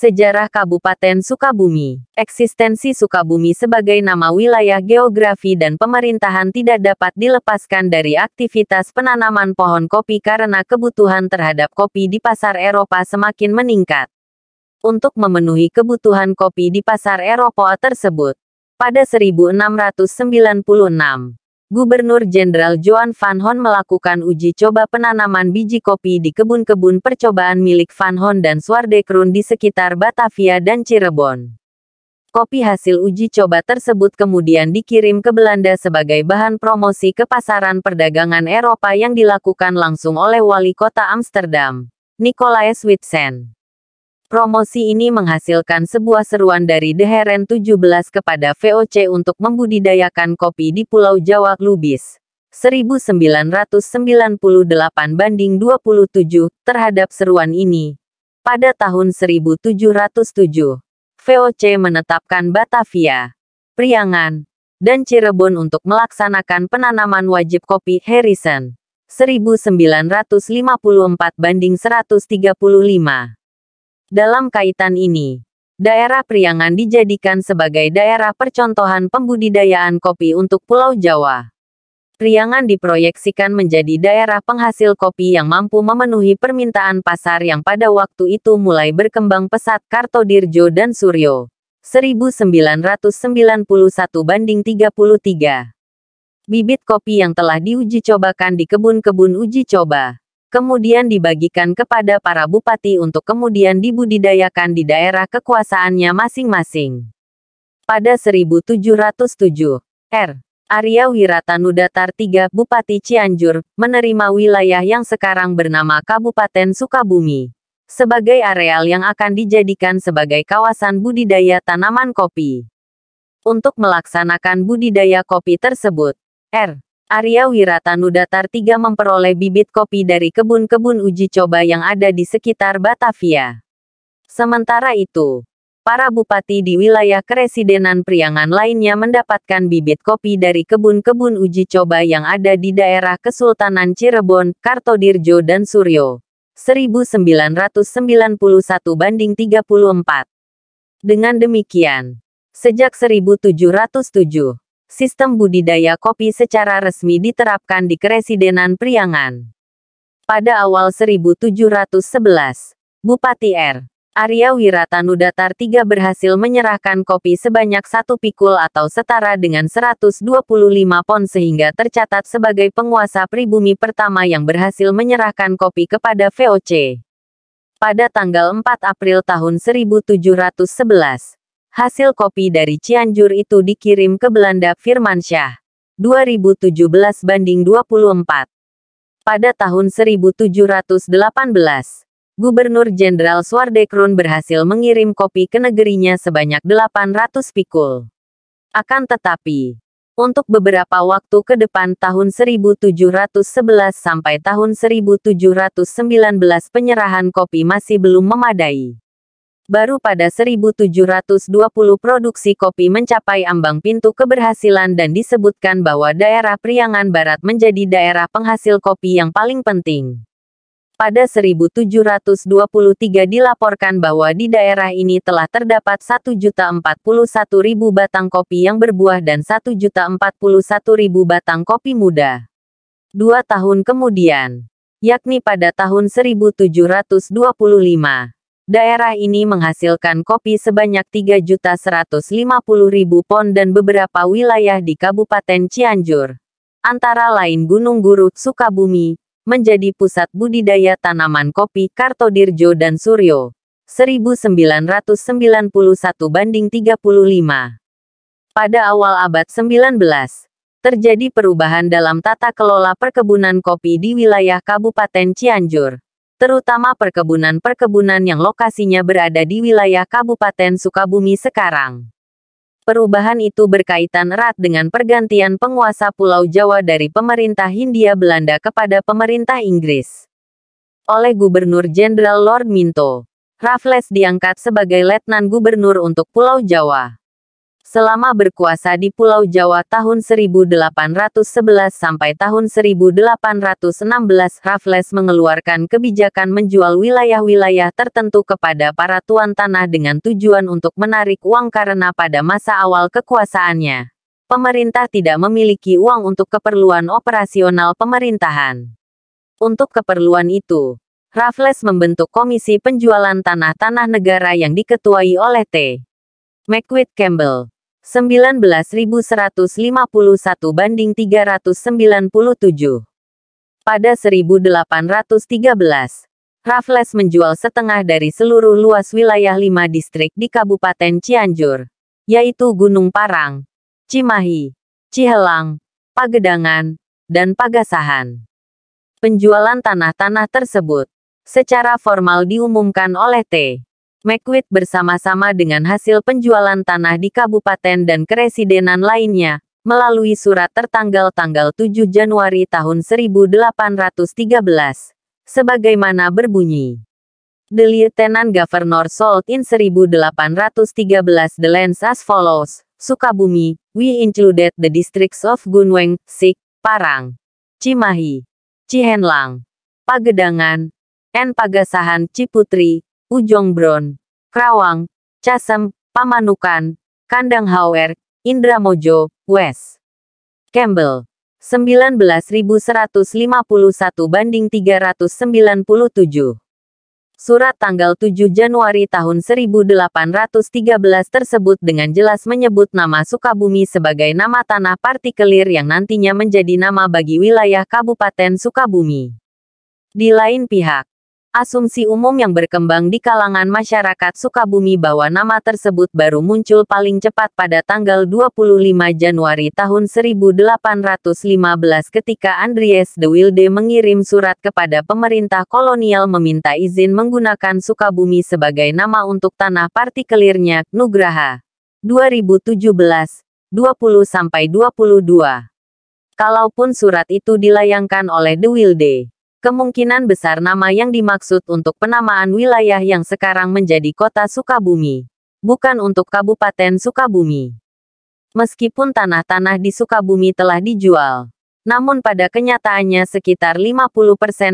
Sejarah Kabupaten Sukabumi. Eksistensi Sukabumi sebagai nama wilayah geografi dan pemerintahan tidak dapat dilepaskan dari aktivitas penanaman pohon kopi karena kebutuhan terhadap kopi di pasar Eropa semakin meningkat. Untuk memenuhi kebutuhan kopi di pasar Eropa tersebut, pada 1696, Gubernur Jenderal Joan Van Hon melakukan uji coba penanaman biji kopi di kebun-kebun percobaan milik Van Hon dan Swardekrun di sekitar Batavia dan Cirebon. Kopi hasil uji coba tersebut kemudian dikirim ke Belanda sebagai bahan promosi ke pasaran perdagangan Eropa yang dilakukan langsung oleh wali kota Amsterdam, Nicolaes Witsen. Promosi ini menghasilkan sebuah seruan dari The Heron 17 kepada VOC untuk membudidayakan kopi di Pulau Jawa, Lubis. 1998 banding 27 terhadap seruan ini. Pada tahun 1707, VOC menetapkan Batavia, Priangan, dan Cirebon untuk melaksanakan penanaman wajib kopi Harrison. 1954 banding 135. Dalam kaitan ini, daerah Priangan dijadikan sebagai daerah percontohan pembudidayaan kopi untuk Pulau Jawa. Priangan diproyeksikan menjadi daerah penghasil kopi yang mampu memenuhi permintaan pasar yang pada waktu itu mulai berkembang pesat Kartodirjo dan Suryo. 1991 banding 33. Bibit kopi yang telah diuji cobakan di kebun-kebun uji coba kemudian dibagikan kepada para bupati untuk kemudian dibudidayakan di daerah kekuasaannya masing-masing. Pada 1707, R. Arya Wiratanudatar III Bupati Cianjur, menerima wilayah yang sekarang bernama Kabupaten Sukabumi sebagai areal yang akan dijadikan sebagai kawasan budidaya tanaman kopi. Untuk melaksanakan budidaya kopi tersebut, R. Arya Wiratanudatar 3 memperoleh bibit kopi dari kebun-kebun uji coba yang ada di sekitar Batavia. Sementara itu, para bupati di wilayah keresidenan Priangan lainnya mendapatkan bibit kopi dari kebun-kebun uji coba yang ada di daerah Kesultanan Cirebon, Kartodirjo dan Suryo. 1991 banding 34. Dengan demikian, sejak 1707, sistem budidaya kopi secara resmi diterapkan di Keresidenan Priangan. Pada awal 1711, Bupati R. Arya Wiratanudatar III berhasil menyerahkan kopi sebanyak satu pikul atau setara dengan 125 pon sehingga tercatat sebagai penguasa pribumi pertama yang berhasil menyerahkan kopi kepada VOC. Pada tanggal 4 April tahun 1711, Hasil kopi dari Cianjur itu dikirim ke Belanda Firmansyah. 2017 banding 24. Pada tahun 1718, Gubernur Jenderal Swardekrun berhasil mengirim kopi ke negerinya sebanyak 800 pikul. Akan tetapi, untuk beberapa waktu ke depan tahun 1711 sampai tahun 1719 penyerahan kopi masih belum memadai baru pada 1720 produksi kopi mencapai ambang pintu keberhasilan dan disebutkan bahwa daerah Priangan Barat menjadi daerah penghasil kopi yang paling penting. Pada 1723 dilaporkan bahwa di daerah ini telah terdapat 1.041.000 batang kopi yang berbuah dan 1.041.000 batang kopi muda. Dua tahun kemudian, yakni pada tahun 1725 daerah ini menghasilkan kopi sebanyak 3.150.000 pon dan beberapa wilayah di Kabupaten Cianjur. Antara lain Gunung Guruk, Sukabumi, menjadi pusat budidaya tanaman kopi Kartodirjo dan Suryo. 1991 banding 35. Pada awal abad 19, terjadi perubahan dalam tata kelola perkebunan kopi di wilayah Kabupaten Cianjur terutama perkebunan-perkebunan yang lokasinya berada di wilayah Kabupaten Sukabumi sekarang. Perubahan itu berkaitan erat dengan pergantian penguasa Pulau Jawa dari pemerintah Hindia Belanda kepada pemerintah Inggris. Oleh Gubernur Jenderal Lord Minto, Raffles diangkat sebagai Letnan Gubernur untuk Pulau Jawa selama berkuasa di Pulau Jawa tahun 1811 sampai tahun 1816 Raffles mengeluarkan kebijakan menjual wilayah-wilayah tertentu kepada para tuan tanah dengan tujuan untuk menarik uang karena pada masa awal kekuasaannya, pemerintah tidak memiliki uang untuk keperluan operasional pemerintahan. Untuk keperluan itu, Raffles membentuk Komisi Penjualan Tanah-Tanah Negara yang diketuai oleh T. McQuitt Campbell. 19151 banding 397. Pada 1813, Raffles menjual setengah dari seluruh luas wilayah lima distrik di Kabupaten Cianjur, yaitu Gunung Parang, Cimahi, Cihelang, Pagedangan, dan Pagasahan. Penjualan tanah-tanah tersebut secara formal diumumkan oleh T. McQuid bersama-sama dengan hasil penjualan tanah di kabupaten dan keresidenan lainnya, melalui surat tertanggal tanggal 7 Januari tahun 1813, sebagaimana berbunyi. The Lieutenant Governor Salt in 1813 the lands as follows, Sukabumi, we included the districts of Gunweng, Sik, Parang, Cimahi, Cihenlang, Pagedangan, and Pagasahan Ciputri, Bron, Krawang, Casem, Pamanukan, Kandang Hauer, Indramojo, West. Campbell. 19.151 banding 397. Surat tanggal 7 Januari tahun 1813 tersebut dengan jelas menyebut nama Sukabumi sebagai nama tanah partikelir yang nantinya menjadi nama bagi wilayah Kabupaten Sukabumi. Di lain pihak, Asumsi umum yang berkembang di kalangan masyarakat Sukabumi bahwa nama tersebut baru muncul paling cepat pada tanggal 25 Januari tahun 1815 ketika Andries de Wilde mengirim surat kepada pemerintah kolonial meminta izin menggunakan Sukabumi sebagai nama untuk tanah partikelirnya, Nugraha. 2017, 20-22. Kalaupun surat itu dilayangkan oleh de Wilde Kemungkinan besar nama yang dimaksud untuk penamaan wilayah yang sekarang menjadi kota Sukabumi, bukan untuk Kabupaten Sukabumi. Meskipun tanah-tanah di Sukabumi telah dijual, namun pada kenyataannya sekitar 50%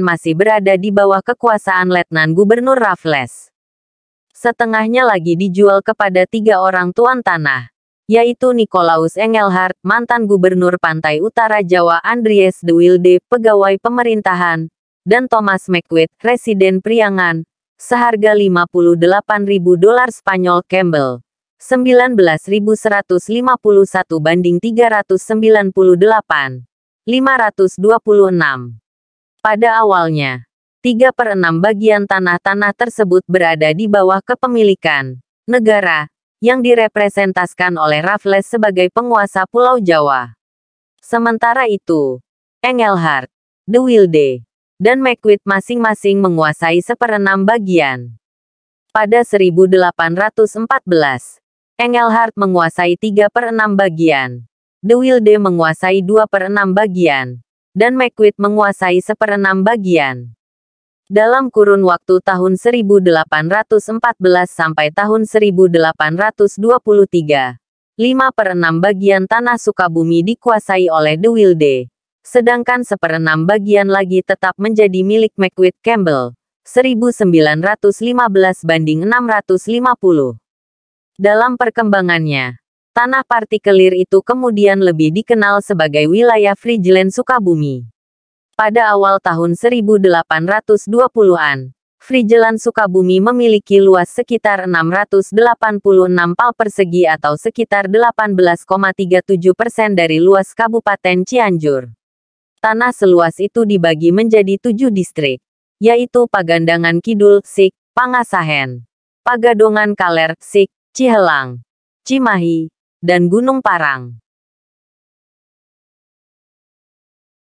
masih berada di bawah kekuasaan Letnan Gubernur Raffles. Setengahnya lagi dijual kepada tiga orang tuan tanah, yaitu Nikolaus Engelhardt, mantan gubernur pantai utara Jawa Andries de Wilde, pegawai pemerintahan, dan Thomas McQuaid, residen Priangan, seharga 58.000 dolar Spanyol Campbell. 19.151 banding 398. 526. Pada awalnya, 3 per 6 bagian tanah-tanah tersebut berada di bawah kepemilikan negara, yang direpresentasikan oleh Raffles sebagai penguasa Pulau Jawa. Sementara itu, Engelhard, De Wilde, dan McQuid masing-masing menguasai seperenam bagian. Pada 1814, Engelhard menguasai 3 per 6 bagian, De Wilde menguasai 2 per 6 bagian, dan McQuid menguasai seperenam bagian. Dalam kurun waktu tahun 1814 sampai tahun 1823, 5 per 6 bagian tanah Sukabumi dikuasai oleh De Wilde sedangkan seperenam bagian lagi tetap menjadi milik McQuid Campbell. 1915 banding 650. Dalam perkembangannya, tanah partikelir itu kemudian lebih dikenal sebagai wilayah Friedland Sukabumi. Pada awal tahun 1820-an, Friedland Sukabumi memiliki luas sekitar 686 pal persegi atau sekitar 18,37 persen dari luas Kabupaten Cianjur. Tanah seluas itu dibagi menjadi tujuh distrik, yaitu Pagandangan Kidul, Sik, Pangasahen, Pagadongan Kaler, Sik, Cihelang, Cimahi, dan Gunung Parang.